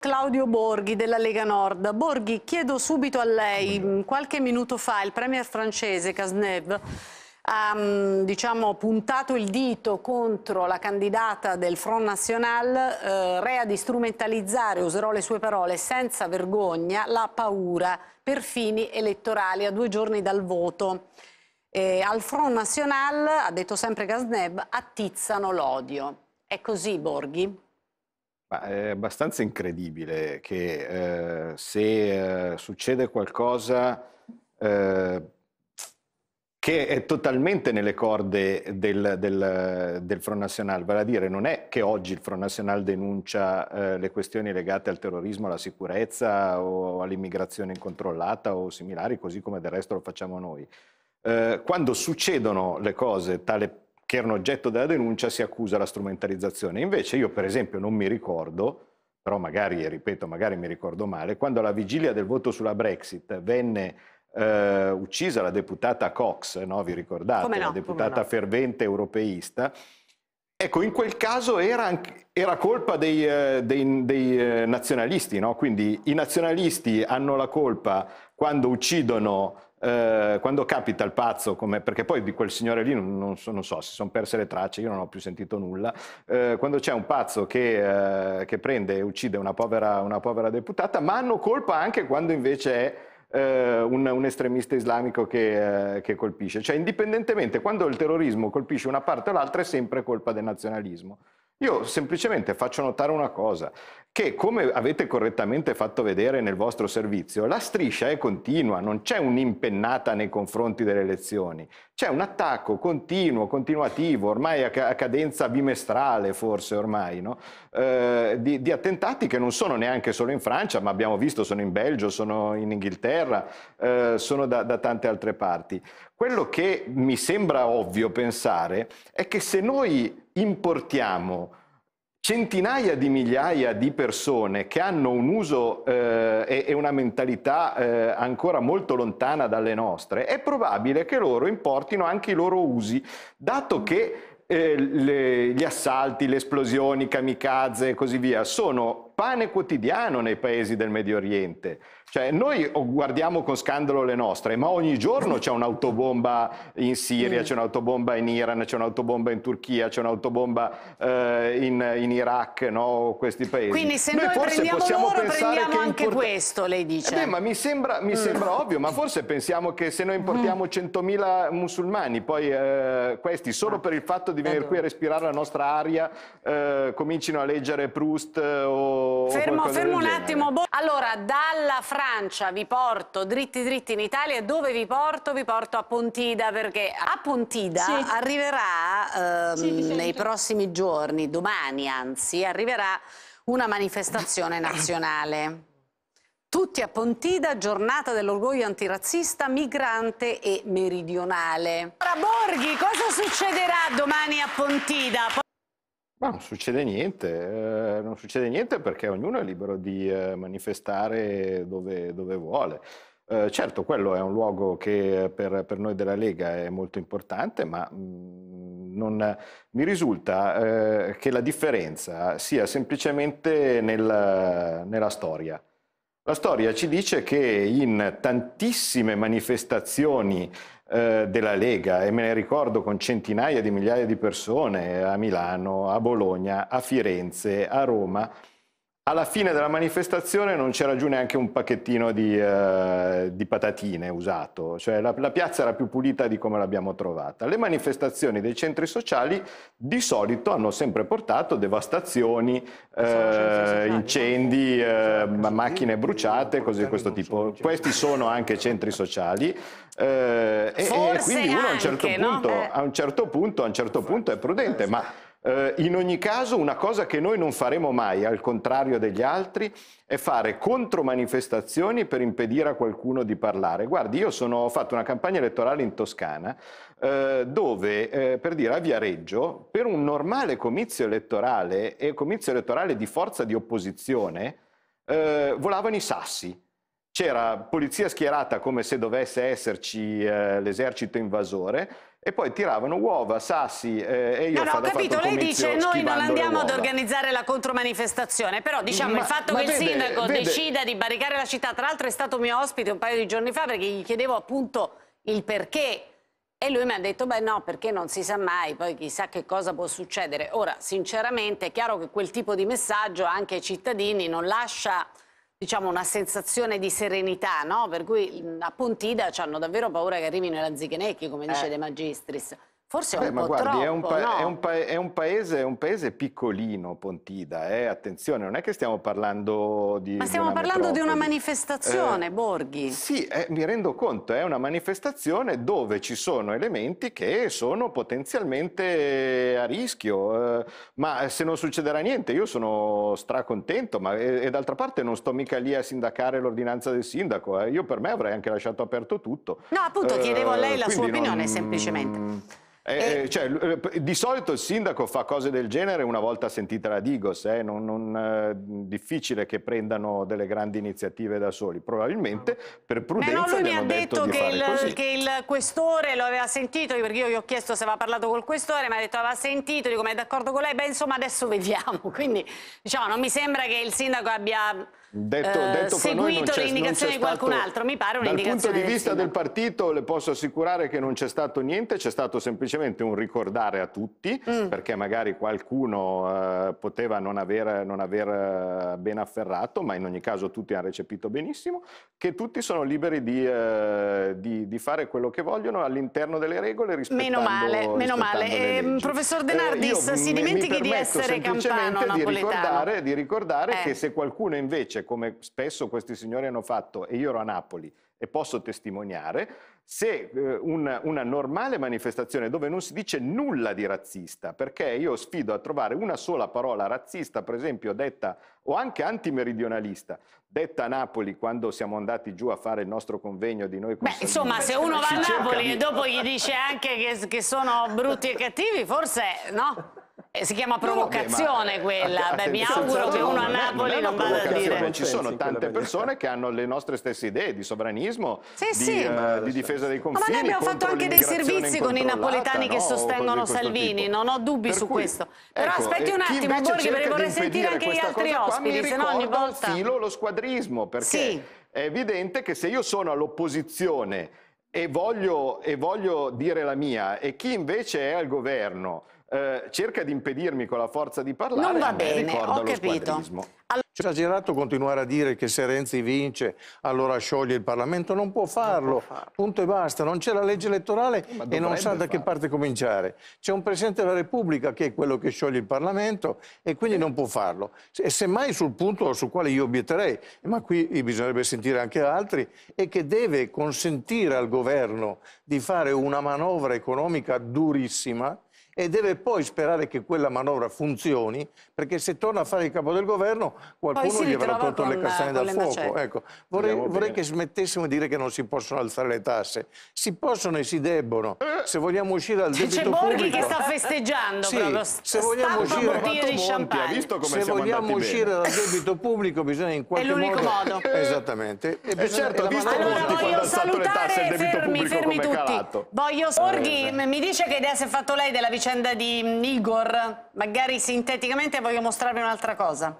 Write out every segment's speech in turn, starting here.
Claudio Borghi della Lega Nord. Borghi, chiedo subito a lei, qualche minuto fa il premier francese Casnev ha mm, diciamo, puntato il dito contro la candidata del Front National, eh, rea di strumentalizzare, userò le sue parole, senza vergogna, la paura per fini elettorali a due giorni dal voto. E al Front National, ha detto sempre Casnev, attizzano l'odio. È così, Borghi? Ma ehm, è abbastanza incredibile che eh, se eh, succede qualcosa eh, che è totalmente nelle corde del, del, del, Front National, vale a dire non è che oggi il Front National denuncia ehm, le questioni legate al terrorismo, alla sicurezza o all'immigrazione incontrollata o similari, così come del resto lo facciamo noi. Ehm, quando succedono le cose tale che erano oggetto della denuncia si accusa la strumentalizzazione. Invece io per esempio non mi ricordo, però magari, ripeto, magari mi ricordo male, quando alla vigilia del voto sulla Brexit venne eh, uccisa la deputata Cox, no? vi ricordate, no, la deputata no. fervente europeista, Ecco, in quel caso era, era colpa dei, eh, dei, dei eh, nazionalisti, no? quindi i nazionalisti hanno la colpa quando uccidono eh, quando capita il pazzo, come, perché poi di quel signore lì non, non, so, non so, si sono perse le tracce, io non ho più sentito nulla, eh, quando c'è un pazzo che, eh, che prende e uccide una povera, una povera, deputata, ma hanno colpa anche quando invece è eh, un, un, estremista islamico che, eh, che colpisce. Cioè indipendentemente, quando il terrorismo colpisce una parte o l'altra è sempre colpa del nazionalismo. Io semplicemente faccio notare una cosa, che come avete correttamente fatto vedere nel vostro servizio, la striscia è continua, non c'è un'impennata nei confronti delle elezioni, c'è un attacco continuo, continuativo, ormai a cadenza bimestrale forse ormai, no? eh, di, di, attentati che non sono neanche solo in Francia, ma abbiamo visto sono in Belgio, sono in Inghilterra, eh, sono da, da tante altre parti. Quello che mi sembra ovvio pensare è che se noi importiamo centinaia di migliaia di persone che hanno un uso eh, e una mentalità eh, ancora molto lontana dalle nostre, è probabile che loro importino anche i loro usi, dato che eh, le, gli assalti, le esplosioni, i kamikaze e così via sono pane quotidiano nei paesi del Medio Oriente. Cioè, noi guardiamo con scandalo le nostre, ma ogni giorno c'è un'autobomba in Siria, mm. c'è un'autobomba in Iran, c'è un'autobomba in Turchia, c'è un'autobomba eh, in, in, Iraq, no? questi paesi. Quindi se noi, noi prendiamo loro, prendiamo anche import... questo, lei dice. Eh beh, ma mi sembra, mi mm. sembra ovvio, ma forse pensiamo che se noi importiamo 100.000 mm. musulmani, poi eh, questi, solo ah, per il fatto di venire qui a respirare la nostra aria, eh, comincino a leggere Proust eh, o Fermo, fermo un attimo. Allora, dalla Francia vi porto dritti dritti in Italia dove vi porto? Vi porto a Pontida perché a Pontida sì. arriverà ehm, sì, nei prossimi giorni, domani anzi, arriverà una manifestazione nazionale. Tutti a Pontida, giornata dell'orgoglio antirazzista, migrante e meridionale. Ora Borghi, cosa succederà domani a Pontida? Ma non succede niente, eh, non succede niente perché ognuno è libero di eh, manifestare dove, dove vuole. Eh, certo, quello è un luogo che per, per noi della Lega è molto importante, ma mh, mm, non, mi risulta eh, che la differenza sia semplicemente nel, nella storia. La storia ci dice che in tantissime manifestazioni eh, della Lega, e me ne ricordo con centinaia di migliaia di persone a Milano, a Bologna, a Firenze, a Roma, alla fine della manifestazione non c'era giù neanche un pacchettino di, eh, di patatine usato, cioè la, la, piazza era più pulita di come l'abbiamo trovata. Le manifestazioni dei centri sociali di solito hanno sempre portato devastazioni, eh, incendi, eh, macchine bruciate, cose di questo tipo. Diciamo. Questi sono anche centri sociali eh, e, e, quindi uno certo eh. a un certo punto, a un certo punto, a un certo punto è prudente, eh, ma eh, in ogni caso una cosa che noi non faremo mai, al contrario degli altri, è fare contromanifestazioni per impedire a qualcuno di parlare. Guardi, io sono, ho fatto una campagna elettorale in Toscana eh, dove, eh, per dire, a Viareggio, per un normale comizio elettorale e comizio elettorale di forza di opposizione, eh, volavano i sassi. C'era polizia schierata come se dovesse esserci eh, l'esercito invasore, e poi tiravano uova, sassi eh, e io... No, no, ho capito, lei dice noi non andiamo ad organizzare la contromanifestazione, però diciamo ma, il fatto che vede, il sindaco vede... decida di barricare la città, tra l'altro è stato mio ospite un paio di giorni fa perché gli chiedevo appunto il perché e lui mi ha detto, beh no, perché non si sa mai, poi chissà che cosa può succedere. Ora, sinceramente, è chiaro che quel tipo di messaggio anche ai cittadini non lascia diciamo, una sensazione di serenità, no? per cui a Pontida hanno davvero paura che arrivino i lanzichenecchi, come dice eh. De Magistris. Forse è un Beh, po' guardi, troppo, è un, no? è, un è, un paese, è un, paese, piccolino, Pontida, eh? attenzione, non è che stiamo parlando di... Ma stiamo di parlando metropoli. di una manifestazione, eh, Borghi. Sì, eh, mi rendo conto, è una manifestazione dove ci sono elementi che sono potenzialmente a rischio, eh, ma se non succederà niente io sono stracontento, ma, e, d'altra parte non sto mica lì a sindacare l'ordinanza del sindaco, eh, io per me avrei anche lasciato aperto tutto. No, appunto, chiedevo a lei la eh, sua opinione non... semplicemente. Eh, e... Eh, cioè, eh, di solito il sindaco fa cose del genere una volta sentita la Digos, eh, eh, difficile che prendano delle grandi iniziative da soli, probabilmente per prudenza Beh, no, lui mi ha detto, detto che, il, che, il, questore lo aveva sentito, perché io gli ho chiesto se aveva parlato col questore, mi ha detto aveva sentito, dico ma è d'accordo con lei? Beh insomma adesso vediamo, quindi diciamo, non mi sembra che il sindaco abbia detto, eh, detto seguito le indicazioni di qualcun altro, mi pare un'indicazione. Dal punto di vista del, del partito le posso assicurare che non c'è stato niente, c'è stato semplicemente semplicemente un ricordare a tutti, mm. perché magari qualcuno eh, poteva non aver, non aver, eh, ben afferrato, ma in ogni caso tutti hanno recepito benissimo, che tutti sono liberi di, eh, di, di fare quello che vogliono all'interno delle regole rispettando Meno male, meno male. Ehm, eh, professor Denardis, si dimentichi di essere campano di napoletano. Ricordare, di ricordare che eh. se qualcuno invece, come spesso questi signori hanno fatto, e io ero a Napoli, e posso testimoniare, se eh, una, una normale manifestazione dove non si dice nulla di razzista, perché io sfido a trovare una sola parola razzista, per esempio, detta o anche antimeridionalista, detta a Napoli quando siamo andati giù a fare il nostro convegno di noi. Beh, insomma, se uno va a Napoli di... e dopo gli dice anche che, che sono brutti e cattivi, forse no? Eh, si chiama provocazione no, eh, quella, beh, mi auguro che uno a Napoli non, vada a dire. Ci sono tante persone che hanno le nostre stesse idee di sovranismo, sì, di, sì. Uh, di, difesa dei confini. Ma noi abbiamo fatto anche dei servizi con i napoletani no? che sostengono Salvini, tipo. non ho dubbi per su cui, questo. Però ecco, aspetti un attimo, Borghi, perché vorrei sentire anche gli altri ospiti, se no ogni volta... filo lo squadrismo, perché è evidente che se io sono all'opposizione e voglio dire la mia e chi invece è al governo eh, cerca di impedirmi con la forza di parlare. Non va bene, ho capito. Allora... Cioè, esagerato continuare a dire che se Renzi vince allora scioglie il Parlamento, non può farlo, non può farlo. punto e basta, non c'è la legge elettorale e non sa da che parte cominciare. C'è un Presidente della Repubblica che è quello che scioglie il Parlamento e quindi non può farlo. E semmai sul punto sul quale io obietterei, ma qui bisognerebbe sentire anche altri, è che deve consentire al governo di fare una manovra economica durissima e deve poi sperare che quella manovra funzioni, perché se torna a fare il capo del governo qualcuno gli avrà tolto le castagne dal fuoco. Ecco, vorrei, vorrei che smettessimo di dire che non si possono alzare le tasse. Si possono e si debbono. Se vogliamo uscire dal debito pubblico... C'è Borghi pubblico, che sta festeggiando sì, proprio. Se vogliamo uscire, se vogliamo uscire dal debito pubblico bisogna in qualche modo... È l'unico modo. Esattamente. E eh certo, visto allora voglio salutare, tasse, fermi, fermi tutti. Calato. Voglio, Borghi, eh, mi dice che idea si è fatto lei della vice vicenda di Igor, magari sinteticamente voglio mostrarvi un'altra cosa.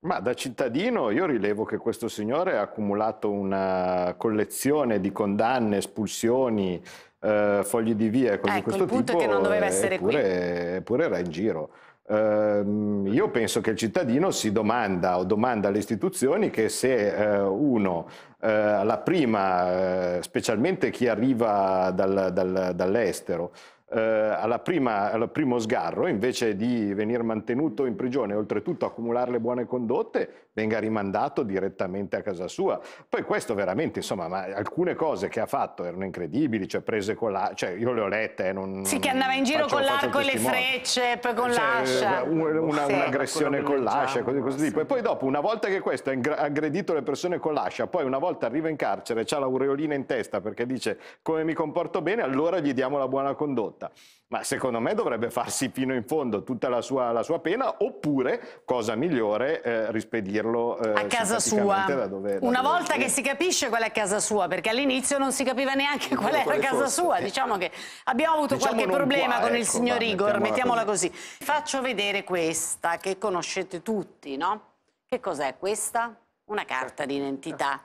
Ma da cittadino io rilevo che questo signore ha accumulato una collezione di condanne, espulsioni, eh, fogli di via e cose di ecco, questo il punto tipo, è che non doveva eh, essere eppure, qui. Eppure era in giro. Eh, io penso che il cittadino si domanda o domanda alle istituzioni che se eh, uno eh, alla prima, eh, specialmente chi arriva dal, dal, dall'estero, eh, alla prima, al primo sgarro, invece di venire mantenuto in prigione e oltretutto accumulare le buone condotte, venga rimandato direttamente a casa sua. Poi questo veramente, insomma, alcune cose che ha fatto erano incredibili, cioè prese con la... Cioè io le ho lette, eh, non... Sì, che andava in giro faccio, con l'arco e le frecce, poi con cioè, l'ascia. Eh, un'aggressione un con l'ascia, diciamo, cose così. Sì. E poi dopo, una volta che questo ha aggredito le persone con l'ascia, poi una volta arriva in carcere, ha l'aureolina in testa perché dice come mi comporto bene, allora gli diamo la buona condotta condotta. Ma secondo me dovrebbe farsi fino in fondo tutta la sua, la sua pena, oppure, cosa migliore, eh, rispedirlo eh, a casa sua. Da dove, da Una volta è. che si capisce qual è casa sua, perché all'inizio non si capiva neanche qual era quale casa fosse. sua. Diciamo che abbiamo avuto diciamo qualche problema qua, con ecco, il signor va, Igor, mettiamola, così. così. Faccio vedere questa che conoscete tutti, no? Che cos'è questa? Una carta d'identità.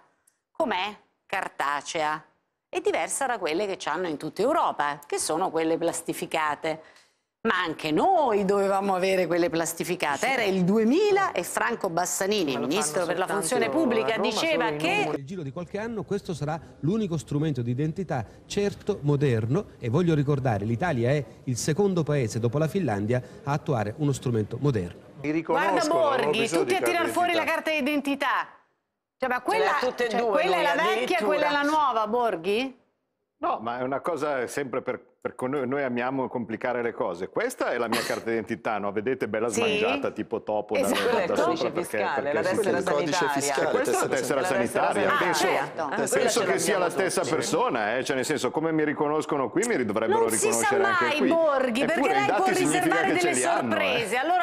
Com'è? Cartacea è diversa da quelle che hanno in tutta Europa, che sono quelle plastificate. Ma anche noi dovevamo avere quelle plastificate. Era il 2000 e Franco Bassanini, ministro per la funzione pubblica, Roma, diceva che... Nel giro di qualche anno questo sarà l'unico strumento di identità certo, moderno e voglio ricordare, l'Italia è il secondo paese dopo la Finlandia a attuare uno strumento moderno. Guarda Borghi, tutti a tirar fuori la carta d'identità. Cioè, ma quella, cioè, cioè, due, quella è la vecchia quella è la nuova, Borghi? No, ma è una cosa sempre per, per noi, noi, amiamo complicare le cose. Questa è la mia carta d'identità, no? Vedete, bella smangiata, sì. tipo topo. Esatto. Da, da, da sopra fiscale, perché, perché la tessera sanitaria. Ah, fiscale, questa è la tessera, sanitaria. Ah, penso, certo. certo. penso che sia la stessa tutti. persona, eh? cioè nel senso, come mi riconoscono qui, mi dovrebbero non riconoscere anche qui. Non si sa mai, Borghi, Eppure, perché lei può riservare delle sorprese. Hanno, eh? allora